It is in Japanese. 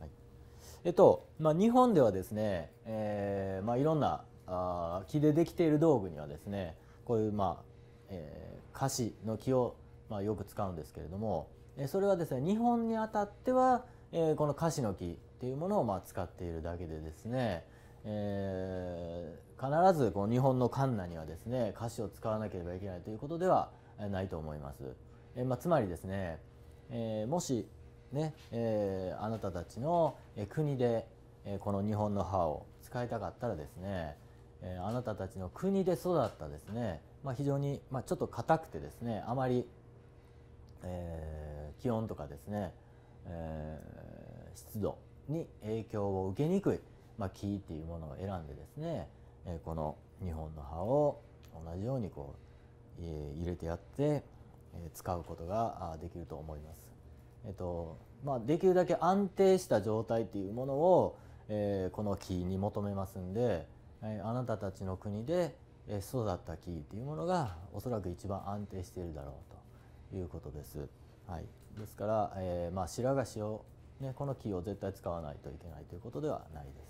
はいえっとまあ、日本ではですね、えーまあ、いろんなあ木でできている道具にはですねこういう、まあえー、菓子の木を、まあ、よく使うんですけれども、えー、それはですね日本にあたっては、えー、この菓子の木っていうものを、まあ、使っているだけでですね、えー、必ずこの日本のカンナにはですね菓子を使わなければいけないということではないと思います。えーまあ、つまりですね、えー、もしねえー、あなたたちの国で、えこの日本の歯を使いたかったらですね、えあなたたちの国で育ったですね、まあ、非常に、まあ、ちょっと硬くてですねあまり、えー、気温とかですね、えー、湿度に影響を受けにくい、まあ、木っていうものを選んでですね、えこの日本の歯を同じようにこう、え入れてやって、え使うことができると思います。えっとまあ、できるだけ安定した状態っていうものを、えー、この木に求めますんで、えー、あなたたちの国で育った木っていうものがおそらく一番安定しているだろうということです。はい、ですから、えーまあ、白髪を、ね、この木を絶対使わないといけないということではないです。